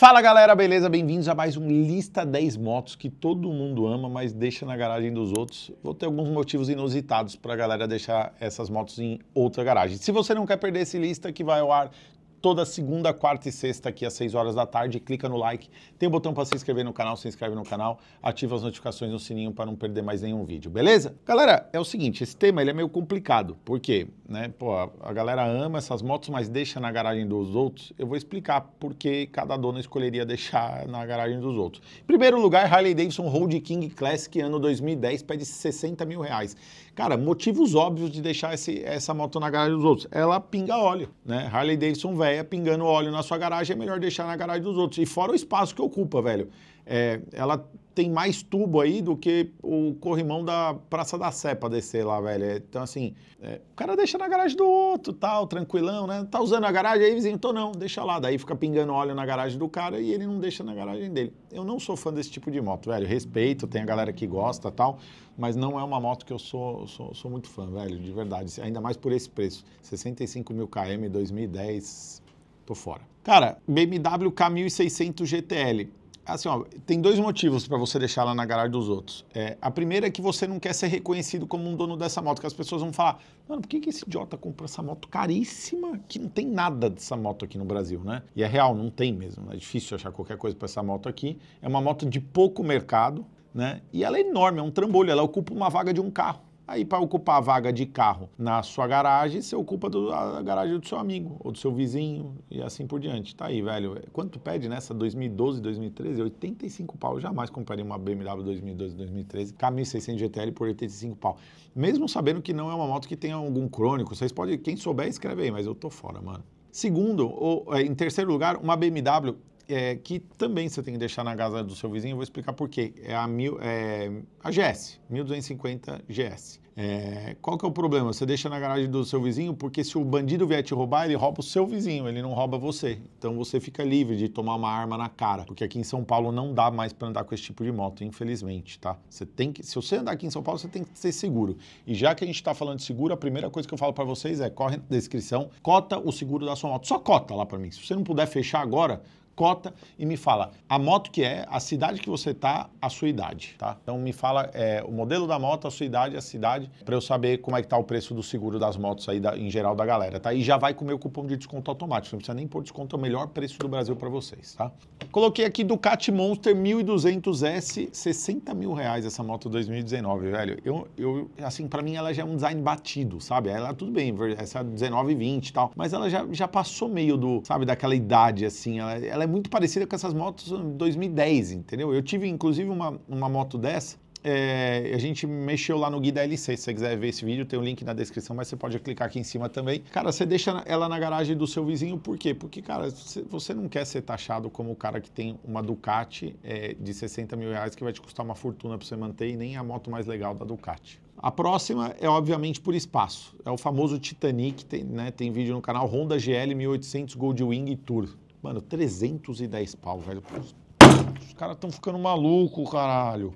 Fala galera, beleza? Bem-vindos a mais um Lista 10 Motos que todo mundo ama, mas deixa na garagem dos outros. Vou ter alguns motivos inusitados para a galera deixar essas motos em outra garagem. Se você não quer perder esse lista que vai ao ar toda segunda, quarta e sexta aqui às 6 horas da tarde. Clica no like, tem o um botão para se inscrever no canal, se inscreve no canal, ativa as notificações no sininho para não perder mais nenhum vídeo, beleza? Galera, é o seguinte, esse tema ele é meio complicado, porque, né, pô, a galera ama essas motos, mas deixa na garagem dos outros. Eu vou explicar por que cada dono escolheria deixar na garagem dos outros. Em primeiro lugar, Harley Davidson Road King Classic ano 2010 pede 60 mil reais. Cara, motivos óbvios de deixar esse, essa moto na garagem dos outros. Ela pinga óleo, né? Harley Davidson velho véia pingando óleo na sua garagem, é melhor deixar na garagem dos outros. E fora o espaço que ocupa, velho. É, ela tem mais tubo aí do que o corrimão da Praça da Sé pra descer lá, velho. É, então, assim, é, o cara deixa na garagem do outro, tal, tranquilão, né? Tá usando a garagem aí, vizinho? Então não, deixa lá. Daí fica pingando óleo na garagem do cara e ele não deixa na garagem dele. Eu não sou fã desse tipo de moto, velho. Respeito, tem a galera que gosta tal, mas não é uma moto que eu sou, sou, sou muito fã, velho, de verdade. Ainda mais por esse preço. 65 mil km, 2010, tô fora. Cara, BMW K1600 GTL Assim, ó, tem dois motivos para você deixar ela na garagem dos outros. É, a primeira é que você não quer ser reconhecido como um dono dessa moto, que as pessoas vão falar, mano, por que, que esse idiota comprou essa moto caríssima que não tem nada dessa moto aqui no Brasil, né? E é real, não tem mesmo. É difícil achar qualquer coisa para essa moto aqui. É uma moto de pouco mercado, né? E ela é enorme, é um trambolho, ela ocupa uma vaga de um carro. Aí, para ocupar a vaga de carro na sua garagem, você ocupa do, a garagem do seu amigo ou do seu vizinho e assim por diante. Tá aí, velho. Quanto pede nessa 2012, 2013? 85 pau. Eu jamais compraria uma BMW 2012, 2013, K1600 GTL por 85 pau. Mesmo sabendo que não é uma moto que tem algum crônico. Vocês podem, quem souber, escreve aí, mas eu tô fora, mano. Segundo, ou, é, em terceiro lugar, uma BMW é, que também você tem que deixar na casa do seu vizinho, eu vou explicar por quê. É a, mil, é, a GS, 1250 GS. É, qual que é o problema? Você deixa na garagem do seu vizinho porque se o bandido vier te roubar, ele rouba o seu vizinho, ele não rouba você. Então você fica livre de tomar uma arma na cara, porque aqui em São Paulo não dá mais para andar com esse tipo de moto, infelizmente, tá? Você tem que, se você andar aqui em São Paulo, você tem que ser seguro. E já que a gente está falando de seguro, a primeira coisa que eu falo para vocês é corre na descrição, cota o seguro da sua moto, só cota lá para mim. Se você não puder fechar agora, cota e me fala a moto que é, a cidade que você tá, a sua idade, tá? Então me fala é, o modelo da moto, a sua idade, a cidade, para eu saber como é que tá o preço do seguro das motos aí da, em geral da galera, tá? E já vai com o meu cupom de desconto automático, não precisa nem pôr desconto, é o melhor preço do Brasil para vocês, tá? Coloquei aqui Ducati Monster 1200S, 60 mil reais essa moto 2019, velho. Eu, eu assim, para mim ela já é um design batido, sabe? Ela, tudo bem, essa 19 20 e tal, mas ela já, já passou meio do, sabe, daquela idade, assim, ela, ela é muito parecida com essas motos 2010, hum, entendeu? Eu tive, inclusive, uma, uma moto dessa. É, a gente mexeu lá no guia da LC. Se você quiser ver esse vídeo, tem o um link na descrição, mas você pode clicar aqui em cima também. Cara, você deixa ela na garagem do seu vizinho, por quê? Porque, cara, você não quer ser taxado como o cara que tem uma Ducati é, de 60 mil reais que vai te custar uma fortuna para você manter e nem a moto mais legal da Ducati. A próxima é, obviamente, por espaço. É o famoso Titanic, tem, né, tem vídeo no canal Honda GL 1800 Goldwing Tour. Mano, 310 pau, velho. Os caras estão ficando maluco, caralho.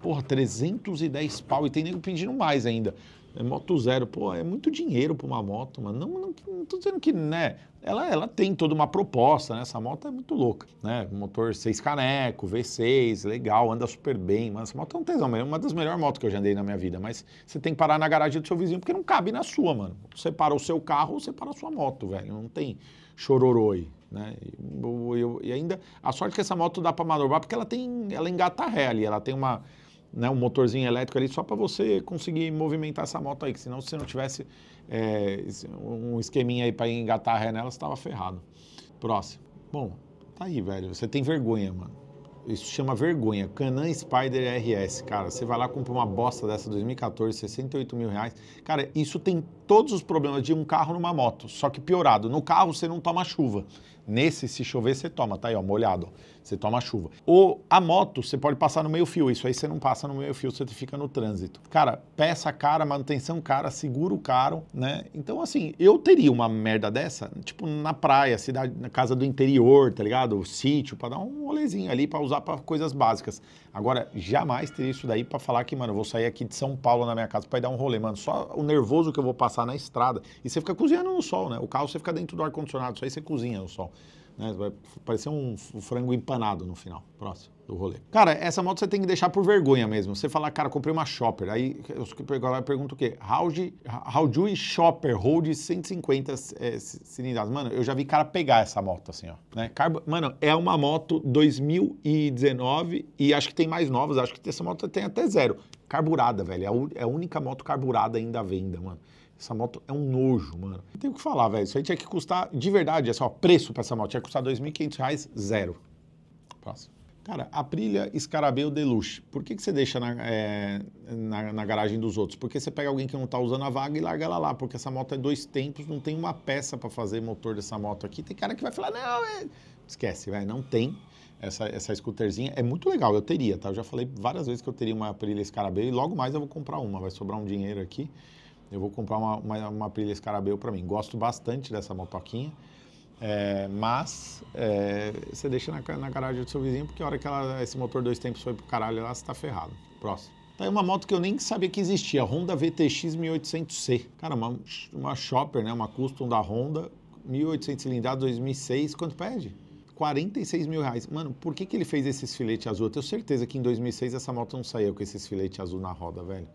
Porra, 310 pau. E tem nego pedindo mais ainda. É moto zero. Pô, é muito dinheiro para uma moto, mano. Não, não, não tô dizendo que, né? Ela, ela tem toda uma proposta, né? Essa moto é muito louca, né? Motor 6 caneco, V6, legal, anda super bem. Mas essa moto é um tesão, é uma das melhores motos que eu já andei na minha vida. Mas você tem que parar na garagem do seu vizinho porque não cabe na sua, mano. Você para o seu carro, você para a sua moto, velho. Não tem chororoi aí. Né? Eu, eu, e ainda, a sorte que essa moto dá para manobrar, porque ela tem, ela engata ré ali, ela tem uma, né, um motorzinho elétrico ali só para você conseguir movimentar essa moto aí, que senão se você não tivesse é, um esqueminha aí para engatar ré nela, você tava ferrado. Próximo. Bom, tá aí, velho, você tem vergonha, mano. Isso chama vergonha. Canan Spider RS, cara. Você vai lá comprar uma bosta dessa 2014, 68 mil reais. Cara, isso tem todos os problemas de um carro numa moto, só que piorado. No carro você não toma chuva. Nesse, se chover, você toma, tá aí, ó, molhado. Você toma chuva. Ou a moto, você pode passar no meio fio. Isso aí você não passa no meio fio, você fica no trânsito. Cara, peça cara, manutenção cara, seguro caro, né? Então, assim, eu teria uma merda dessa, tipo, na praia, cidade, na casa do interior, tá ligado? O sítio, pra dar um rolezinho ali, pra usar pra coisas básicas. Agora, jamais teria isso daí pra falar que, mano, eu vou sair aqui de São Paulo na minha casa pra ir dar um rolê, mano. Só o nervoso que eu vou passar na estrada. E você fica cozinhando no sol, né? O carro você fica dentro do ar-condicionado, isso aí você cozinha no sol. Né? Vai parecer um, frango empanado no final, próximo do rolê. Cara, essa moto você tem que deixar por vergonha mesmo. Você falar, cara, comprei uma Shopper. Aí os que perguntam o quê? Howdy Shopper Hold 150 é, eh, cilindradas. Mano, eu já vi cara pegar essa moto assim, ó. Né? Carbo... Mano, é uma moto 2019 e acho que tem mais novas. Acho que essa moto tem até zero. Carburada, velho. É a é única moto carburada ainda à venda, mano. Essa moto é um nojo, mano. Não tem o que falar, velho. Isso aí tinha que custar, de verdade, assim, ó, preço pra essa moto. Tinha que custar R$ 2.500,00, zero. Próximo. Cara, a Aprilia Scarabeu Deluxe, por que, que você deixa na, é, na, na, garagem dos outros? Porque você pega alguém que não tá usando a vaga e larga ela lá, porque essa moto é dois tempos, não tem uma peça para fazer motor dessa moto aqui. Tem cara que vai falar, não, é... esquece, velho não tem. Essa, essa scooterzinha é muito legal, eu teria, tá? Eu já falei várias vezes que eu teria uma Aprilia Scarabeu e logo mais eu vou comprar uma, vai sobrar um dinheiro aqui. Eu vou comprar uma, uma, uma pilha Scarabeu para mim. Gosto bastante dessa motoquinha, é, mas é, você deixa na, na, garagem do seu vizinho, porque a hora que ela, esse motor dois tempos foi pro caralho lá, você tá ferrado. Próximo. Tá aí uma moto que eu nem sabia que existia, a Honda VTX 1800C. Cara, uma, uma shopper, né? Uma custom da Honda, 1800 cilindrada, 2006. Quanto pede? 46 mil reais. Mano, por que, que ele fez esses filetes azul? Eu tenho certeza que em 2006 essa moto não saiu com esses filetes azul na roda, velho.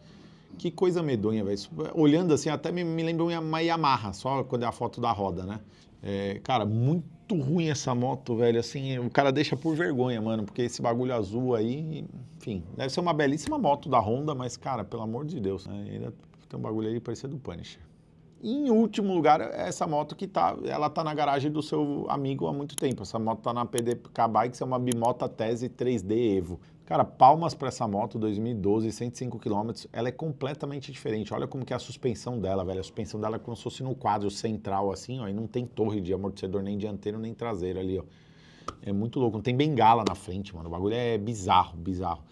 Que coisa medonha, velho. Olhando assim, até me, me lembra uma Yamaha, só quando é a foto da roda, né? É, cara, muito ruim essa moto, velho. Assim, o cara deixa por vergonha, mano, porque esse bagulho azul aí, enfim, deve ser uma belíssima moto da Honda, mas, cara, pelo amor de Deus, né? ainda tem um bagulho aí parecido do Punisher. E, em último lugar, é essa moto que tá, ela tá na garagem do seu amigo há muito tempo. Essa moto tá na PDK Bikes, é uma bimota Tese 3D Evo. Cara, palmas para essa moto 2012, 105 km, ela é completamente diferente. Olha como que é a suspensão dela, velho. A suspensão dela é como se fosse no quadro central, assim, ó, e não tem torre de amortecedor nem dianteiro nem traseiro ali, ó. É muito louco, não tem bengala na frente, mano. O bagulho é bizarro, bizarro.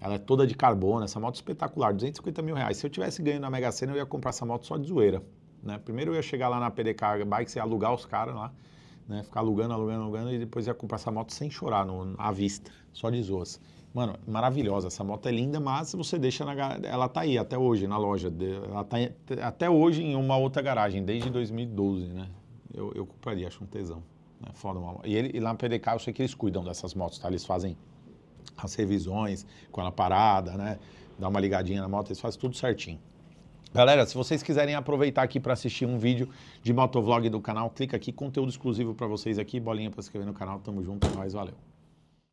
Ela é toda de carbono, essa moto é espetacular, 250 mil reais. Se eu tivesse ganho na Mega Sena, eu ia comprar essa moto só de zoeira. Né? Primeiro eu ia chegar lá na PDK Bikes e alugar os caras lá né? Ficar alugando, alugando, alugando e depois ia comprar essa moto sem chorar, no, à vista, só de zoas. Mano, maravilhosa. Essa moto é linda, mas você deixa na. Ela tá aí até hoje na loja. Ela tá até hoje em uma outra garagem, desde 2012, né? Eu, eu compraria, acho um tesão. Né? Foda uma... E, ele, e lá no PDK eu sei que eles cuidam dessas motos, tá? Eles fazem as revisões com ela parada, né? Dá uma ligadinha na moto, eles fazem tudo certinho. Galera, se vocês quiserem aproveitar aqui para assistir um vídeo de motovlog do canal, clica aqui, conteúdo exclusivo para vocês aqui, bolinha para se inscrever no canal, tamo junto, é nóis, valeu.